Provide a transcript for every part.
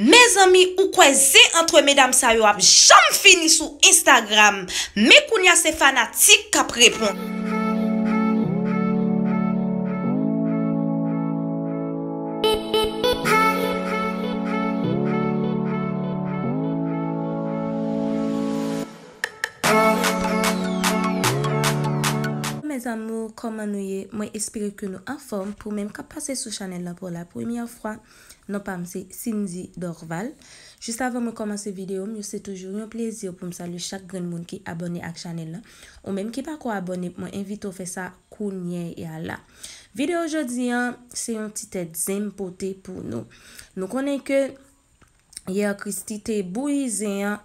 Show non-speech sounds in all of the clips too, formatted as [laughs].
Me zami ou kwe ze antwe medam sa yo ap jom fini sou Instagram Me kounya se fanatik kap repon Mwen espere ke nou inform pou mwen kwa pase sou chanel la pou la premiye fwa Non pam se Cindy Dorval Jist avon mwen koman se videyo mwen se toujou mwen plezio pou mwen salu chak gren moun ki abone ak chanel la Ou mwen ki pa kwa abone mwen evito fe sa kounye yala Videyo ojodi an se yon titet zem pote pou nou Nou konen ke yon kristi te bouize an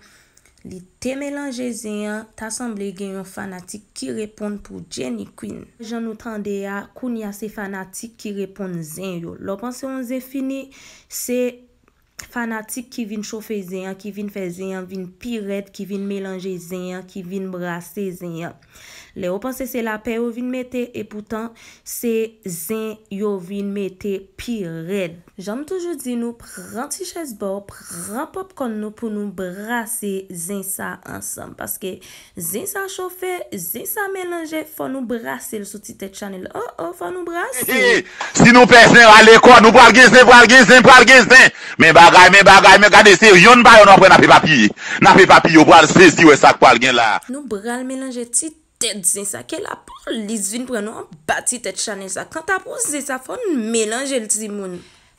Li te melanje zen yan, ta sanble gen yon fanatik ki repon pou Jenny Queen. Jan nou tran de ya, kou ni yase fanatik ki repon zen yo. Lopan se yon zen fini, se... fanatik ki vin chofe zin an, ki vin fe zin an, vin piret, ki vin melange zin an, ki vin brase zin an. Le ou panse se la pe ou vin mette, e poutan se zin yo vin mette piret. Janm toujou di nou pran ti ches bop, pran pop kon nou pou nou brase zin sa ansam. Paske zin sa chofe, zin sa melange, fwa nou brase l sou titet chanel. Oh oh, fwa nou brase. Si nou pesnen wale kwa, nou bargen zin, bargen zin, bargen zin. Men ba Bagay men, bagay men, gade se, yon ba yon wè na pe papi. Na pe papi, yo bral sezi wè sak pal gen la. Nou bral melanje ti tèd zin sa, ke la pou lis vin prè nou an bati tèd chanel sa. Kan ta pou zè sa fon, melanje l ti moun.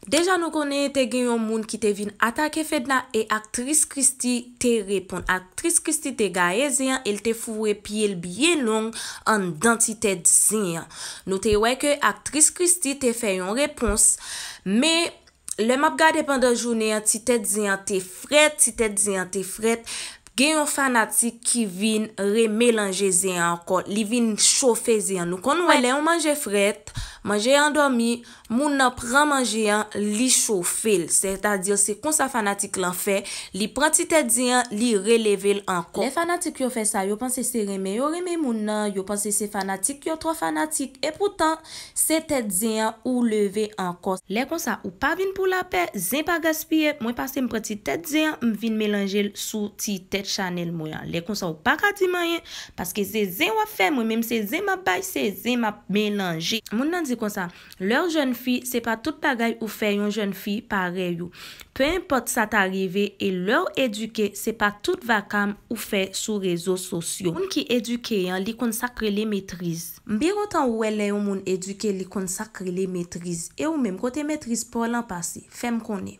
Deja nou konen te gen yon moun ki te vin atake fed la, e aktris Kristi te repon. Aktris Kristi te gaye zin, el te fure pi el biye long an danti tèd zin. Nou te wey ke aktris Kristi te fè yon repons, me... Le map gade pandan jounen yon ti tet ziyan te fret, ti tet ziyan te fret, gen yon fanatik ki vin remelanje ziyan anko, li vin chofe ziyan nou. Kon wèle, yon manje fret. manje yon dormi, moun nan pran manje yon li choufil. Se ta diyo, se konsa fanatik lan fe, li pranti tet ziyan, li relevel anko. Le fanatik yo fe sa, yo panse se reme, yo reme moun nan, yo panse se fanatik, yo tro fanatik, e poutan se tet ziyan ou leve anko. Le konsa ou pa vin pou la pe, zin pa gaspye, mwen pase mwen pranti tet ziyan, mwen vin melange sou ti tet chanel mwen. Le konsa ou pa kati mwen, paske zin wafen, mwen mwen se zin ma bay, se zin ma melange. Moun nan di kon sa. Leur jen fi se pa tout paga ou fe yon jen fi pare yon. Pe import sa ta rive e lor eduke se pa tout vakam ou fe sou rezo sosyo. Moun ki eduke yon, li konsakre li metriz. Mbi rotan wè lè yon moun eduke li konsakre li metriz e ou mèm kote metriz pou lan pasi. Fèm konè.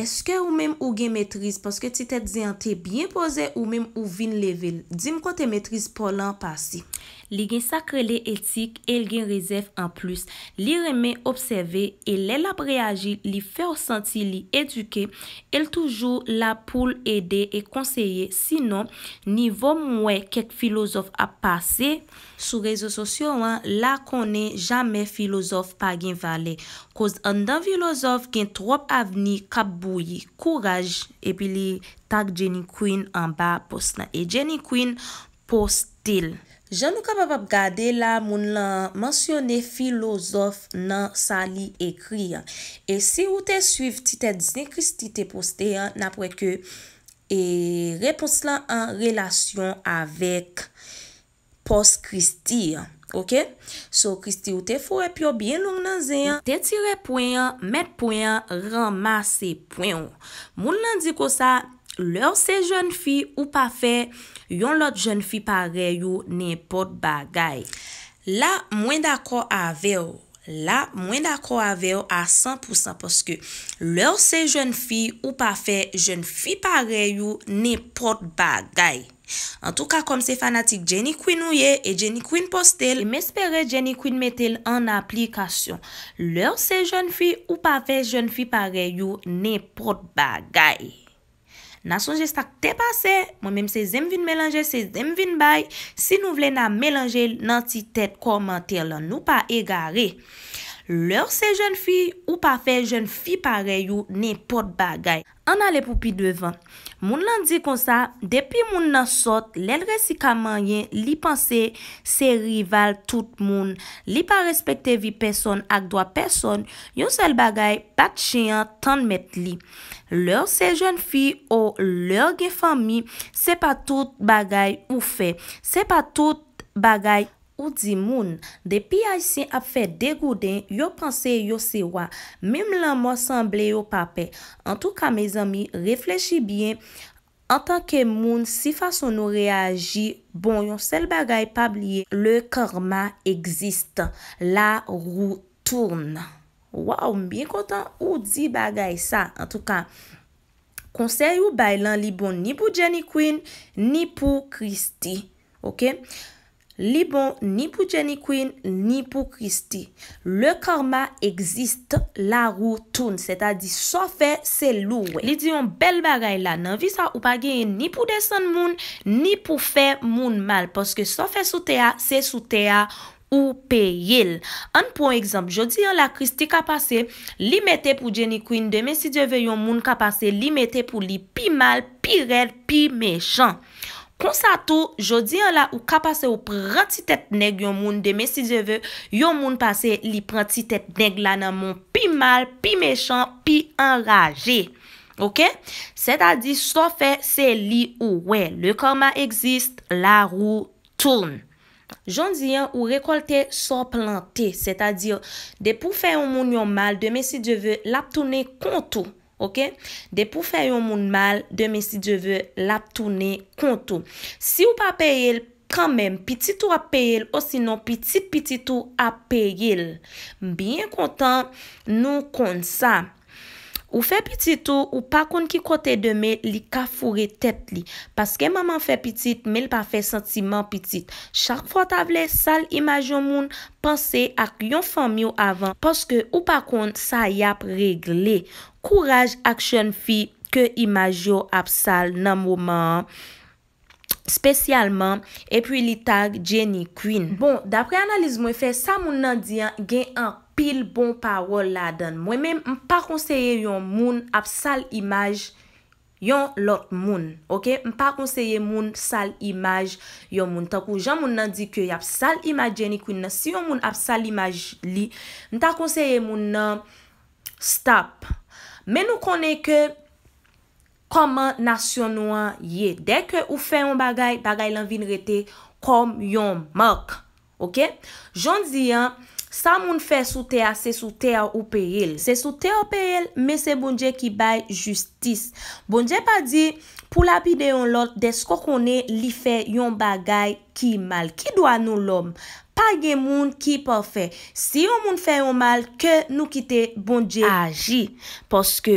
Eske ou mèm ou gen metriz poske ti te diyan te byen pose ou mèm ou vin level. Dim kote metriz pou lan pasi. li gen sakre li etik, el gen rezèf an plus. Li remè observe, e lèl ap reagi, li fè ou santi, li eduke, el toujou la poul ede e konseye. Sinon, nivou mwè kek filozof ap pase, sou rezo sosyo an, la konè jamè filozof pa gen vale. Koz an dan filozof gen trop avni kap bouyi, kouraj, epi li tak Jenny Quinn an ba postan. E Jenny Quinn postil. Jan nou ka pap ap gade la moun lan mansyone filozof nan sa li ekri. E se ou te suiv ti te dizen kristi te poste nan apwe ke e repons lan an relasyon avek post kristi. Ok? So kristi ou te fowe pyo bien loun nan ze. Te tire pwen, met pwen, ramase pwen. Moun lan di ko sa... Leur se joun fi ou pa fe, yon lot joun fi pare yo, ne pot bagay. La mwen dako ave yo. La mwen dako ave yo a 100% Poske, leur se joun fi ou pa fe, joun fi pare yo, ne pot bagay. En tout ka, kom se fanatik Jenny Queen ou ye, e Jenny Queen postel, e mespere Jenny Queen metel an aplikasyon. Leur se joun fi ou pa fe, joun fi pare yo, ne pot bagay. Na sonje stak te pase, mwen menm se zem vin melanje, se zem vin bay, si nou vle nan melanje nan ti tet komantir lan nou pa egare. Leur se jen fi ou pa fe jen fi pare yo, ne pot bagay. An ale pou pi devan. Moun lan di kon sa, depi moun nan sot, lel resika manyen li panse se rival tout moun. Li pa respekte vi peson ak dwa peson, yon sel bagay pat cheyan tan met li. Leur se jen fi ou leur gen fami, se pa tout bagay ou fe. Se pa tout bagay oufe. Ou di moun, depi aysin ap fè degouden, yo panse yo sewa. Mim lan mwa sanble yo pape. An tou ka, me zami, reflechi bien. An tanke moun, si fason nou reagi, bon, yon sel bagay pa blye. Le karma eksiste. La rou tourne. Waw, mbyen kontan ou di bagay sa. An tou ka, konser yon bay lan li bon ni pou Jenny Quinn, ni pou Christy. Ok? Li bon, ni pou Jenny Quinn, ni pou Christy, le karma egzist la rou toune, se ta di sofe se lou we. Li diyon bel bagay la, nan vi sa ou pa genye ni pou desen moun, ni pou fe moun mal, poske sofe soutea, se soutea ou pe yil. An pou ekzamp, jo diyon la Christy ka pase, li mette pou Jenny Quinn, demen si diyo veyon moun ka pase, li mette pou li pi mal, pi rel, pi mechon. Konsato, jodiyan la ou kapase ou pranti tep neg yon moun deme si jeve, yon moun pase li pranti tep neg lanan moun pi mal, pi mechan, pi enraje. Ok? Seda di sofe se li ou we, le karma egzist la rou toune. Jodiyan ou rekolte so plante, seda di depou fe yon moun yon mal deme si jeve, lap toune kontou. Ok, de pou fè yon moun mal, deme si jeve lap toune kontou. Si ou pa pèyel, kranmèm, piti tou ap pèyel, o sino piti piti tou ap pèyel. Bien kontan nou kont sa. Ou fè piti tou, ou pa kont ki kote deme li kafoure tèt li. Paske maman fè piti, men pa fè sentimen piti. Chak fwa table, sal imaj yon moun, panse ak yon fèm yo avan. Paske ou pa kont sa yap regle. Kouraj aksyon fi ke imaj yo ap sal nan mouman, spesyalman, e pi li tag Jenny Queen. Bon, dapre analiz mwen fe, sa moun nan diyan gen an pil bon parol la den. Mwen men m pa konseye yon moun ap sal imaj yon lot moun. Ok, m pa konseye moun sal imaj yon moun. Men nou konen ke koman nasyonouan ye. Dek ke ou fe yon bagay, bagay lan vin rete kom yon mok. Ok? Joun di, sa moun fe sou te a, se sou te a ou pe el. Se sou te a ou pe el, me se bonje ki bay justice. Bonje pa di, pou la bi de yon lot, desko konen li fe yon bagay ki mal. Ki do anou lom? Pa gen moun ki po fe. Si yo moun fe yon mal, ke nou kite bonje aji. Poske,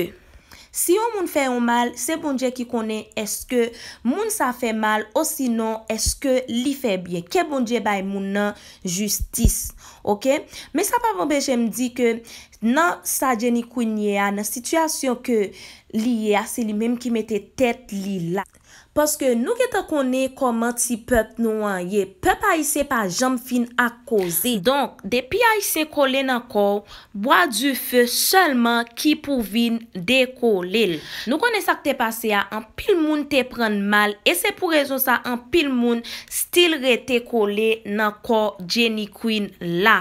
si yo moun fe yon mal, se bonje ki kone, eske moun sa fe mal, osinon eske li fe bie. Ke bonje bay moun nan justis. Ok? Me sa pa bobe jem di ke... Nan sa Jenny Quinn ye a, nan sityasyon ke li ye a, se li menm ki mette tet li la. Paske nou ke te kone komant si pep nou an ye, pep a yise pa jam fin ak kozi. Donk, depi a yise kole nan kor, bwa du fe solman ki pouvin dekolel. Nou kone sa ke te pase a, an pil moun te pren mal, e se pou rezon sa an pil moun stil re te kole nan kor Jenny Quinn la.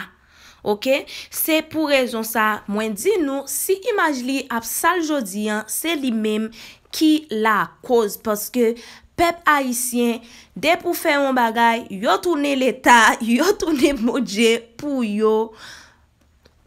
Ok, se pou rejon sa, mwen di nou, si imaj li ap sal jodiyan, se li mem ki la koz. Paske pep haisyen, de pou fe yon bagay, yo toune leta, [laughs] yo toune modje pou yo.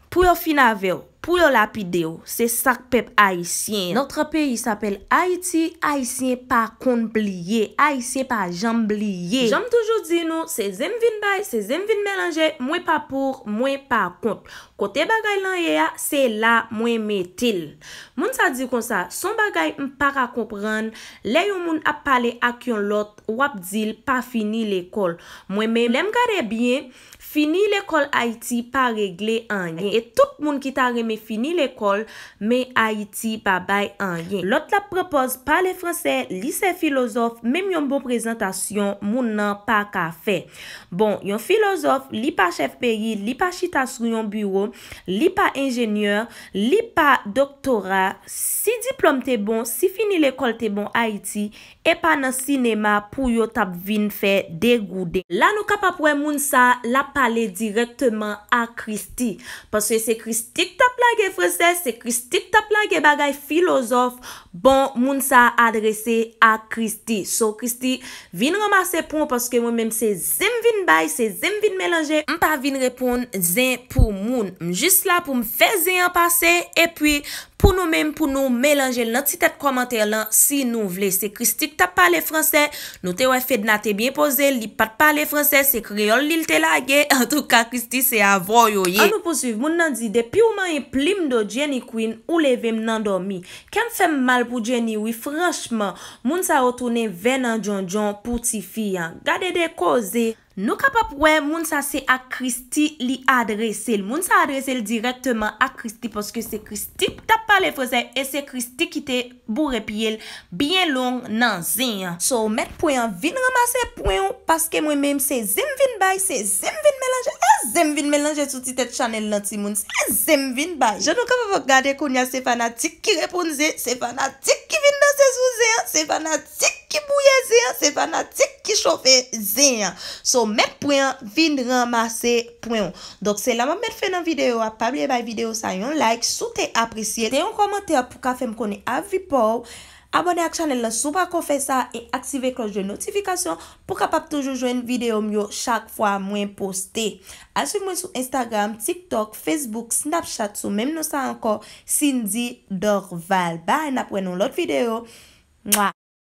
Pou yo finave ou, pou yo lapide ou, se sak pep Haitien. Notre pays s'apel Haiti, Haitien pa kon blie, Haitien pa jamb liye. J'am toujou di nou, se zem vin bay, se zem vin melange, mwen pa pour, mwen pa kont. Kote bagay lan yaya, se la mwen metil. Moun sa di konsa, son bagay m para kompran, le yon moun ap pale ak yon lot, wap dil, pa fini l'ekol. Mwen men, lem gare bien, Fini l'ekol Haiti pa regle an yin. E tout moun ki ta reme fini l'ekol, me Haiti pa bay an yin. Lot la prepoz, pale franse, lise filozof, mem yon bon prezentasyon, moun nan pa ka fe. Bon, yon filozof, li pa chef peri, li pa chita sou yon bureau, li pa enjeneur, li pa doktora, si diplom te bon, si fini l'ekol te bon Haiti, e pa nan sinema, pou yo tap vin fe degoude. La nou kapap wè moun sa, la prepoz, ale direktman a Kristi. Paske se Kristi k tap la ge fwese, se Kristi k tap la ge bagay filosof, bon, moun sa adrese a Kristi. So, Kristi vin roma se pon paske moun menm se zem Bay, se zem vin melange, m pa vin repoun, zem pou moun. M jist la pou m feze yon pase, e pi pou nou menm pou nou melange l nan titat komante lan si nou vle. Se Kristi k tap pale franse, nou te wè fed na te bien pose, li pat pale franse, se kriol li te lage, an [laughs] tou ka Kristi se avoyoye. An nou posiv, moun nan di, depi ou man yon e plim do Jenny Quinn, ou le vem nan do mi. Ken fèm mal pou Jenny, wè franchman, moun sa otounen ven nan John John, pouti fiyan, gade de koze. Nou kapap wè moun sa se ak Kristi li adrese l. Moun sa adrese l direktman ak Kristi. Poske se Kristi tap pale fose. E se Kristi kite bou repi el. Bien long nan zin. So met pou yon vin ramase pou yon. Paske mwen menm se zem vin bay. Se zem vin melanje. E zem vin melanje sou titet chanel nan ti moun. Se zem vin bay. Je nou kapap vok gade koun ya se fanatik ki repon ze. Se fanatik ki vin dan se sou ze. Se fanatik. bouye zyen, se fanatik ki chope zyen. So, met pou yon vin ramase pou yon. Dok, se la mwen met fè nan videyo, a pabli e bay videyo sa yon like, sou te apresye. Te yon komante a pou ka fèm koni avipo, abone ak chanel la sou pa kon fè sa, e aktive kloj de notifikasyon pou ka pap toujou jwen videyo myo chak fwa mwen poste. Asif mwen sou Instagram, TikTok, Facebook, Snapchat, sou mèm nou sa anko, Cindy Dorval. Ba, en apwen nou lot videyo. Mwa!